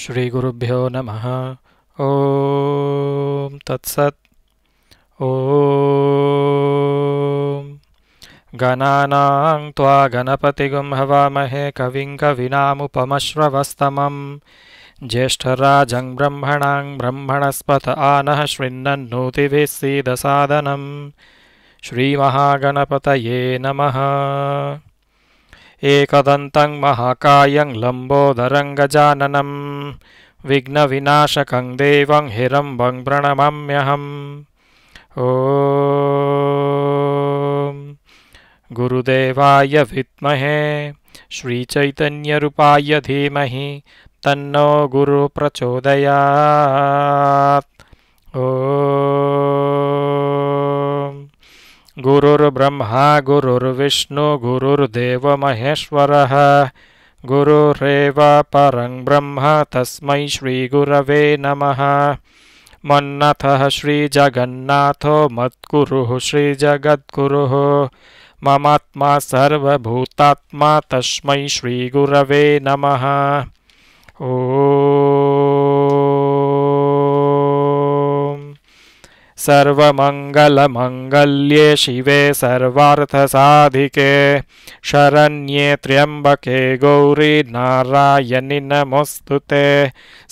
श्रीगुरुभ्यो नमः ॐ तत्सत् ॐ गणानां त्वा गणपतिगुं हवामहे कविं कविनामुपमश्रवस्तमं ज्येष्ठराजं ब्रह्मणस्पत आनः शृन्नन् सीदसादनं श्रीमहागणपतये नमः एकदन्तं महाकायं लम्बोदरं गजाननं विघ्नविनाशकं देवं हिरम्बं प्रणमम्यहम् ओ गुरुदेवाय विद्महे श्रीचैतन्यरूपाय धीमहि तन्नो ओ गुरुर्ब्रह्मा गुरुर्विष्णु गुरुर्देवमहेश्वरः गुरुरेव परं ब्रह्म तस्मै श्रीगुरवे नमः मन्नथः श्रीजगन्नाथो मत्कुरुः श्रीजगद्गु ममात्मा सर्वूतात्मा तस्म श्रीगुरव नम ओ सर्वमङ्गलमङ्गल्ये शिवे सर्वार्थसाधिके शरण्ये त्र्यम्बके गौरी नारायणि ते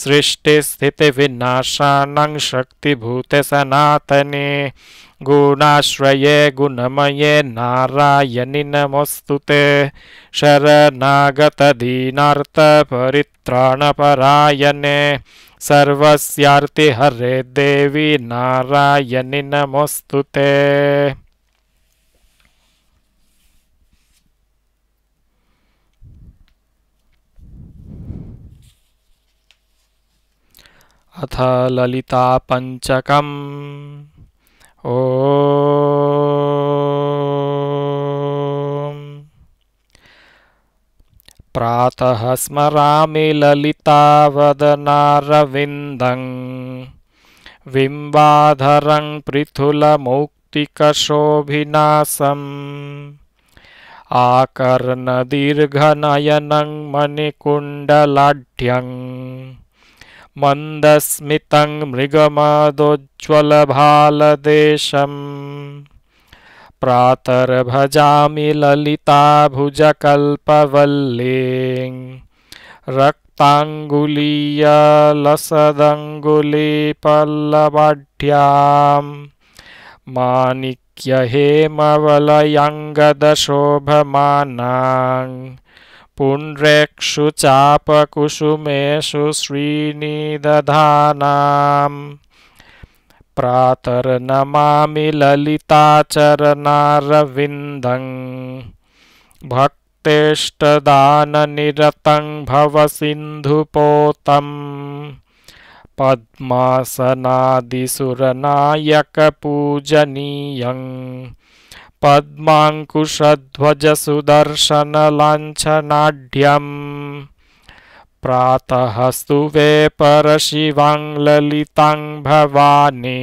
सृष्टिस्थितिविनाशानं शक्तिभूते सनातने। गुणाश्रये गुणमये नारायणि नमोऽस्तु ते सर्वस्यार्ति सर्वस्यार्तिहरे देवि नारायणि नमस्तुते। अथ ललितापञ्चकम् ॐ प्रातः स्मरामि ललितावदनारविन्दं विम्बाधरं पृथुलमौक्तिकशोभिनाशम् आकर्णदीर्घनयनं मणिकुण्डलाढ्यम् मन्दस्मितं मृगमदोज्ज्वलभालदेशम् प्रातर्भजामि ललिताभुजकल्पवल्लीं रक्ताङ्गुलीयलसदङ्गुलीपल्लवाढ्यां माणिक्य हेमवलयाङ्गदशोभमाना चापकुसुमेषु श्रीनिदधानाम् प्रातर्नमामि ललिताचरनारविन्दं भक्तेष्टदाननिरतं भवसिन्धुपोतं पद्मासनादिसुरनायकपूजनीयम् पद्माङ्कुशध्वजसुदर्शनलाञ्छनाढ्यम् प्रातः सुवेपरशिवं ललितां भवानी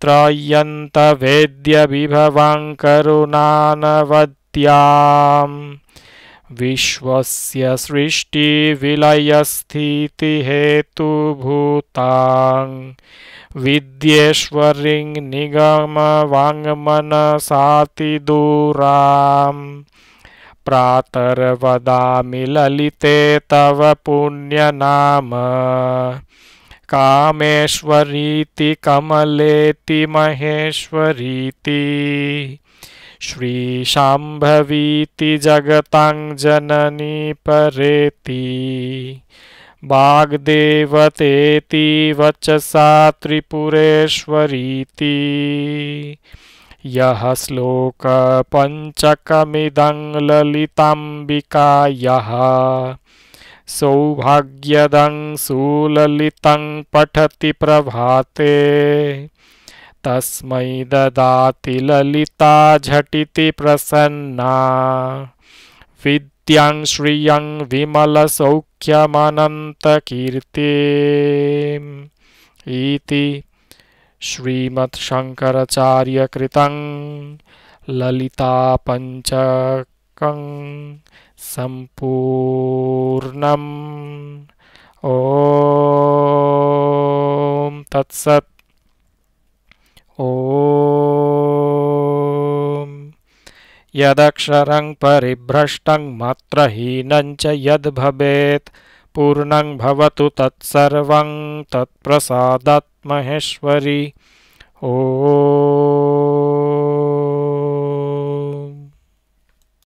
त्रय्यन्तवेद्यविभवां विश्वस्य सृष्टिविलयस्थितिहेतुभूतां विद्येश्वरीं निगमवाङ्मनसातिदूराम् प्रातर्वदामि ललिते तव पुण्यनाम कामेश्वरीति कमलेति महेश्वरीति श्रीशाम्भवीति जगतां जननी परेति वाग्देवतेति वचसा त्रिपुरेश्वरीति यः ललितांबिका ललिताम्बिकायः सौभाग्यदं सुललितं पठति प्रभाते तस्मै ददाति ललिता झटिति प्रसन्ना विद्यां श्रियं विमलसौख्यमनन्तकीर्ति इति श्रीमत्शङ्करचार्यकृतं ललितापञ्चकं सम्पूर्णम् ॐ तत्सत् ॐ यदक्षरं परिभ्रष्टं मात्रहीनं च यद्भवेत् पूर्णं भवतु तत्सर्वं तत्प्रसादात्महेश्वरि ॐ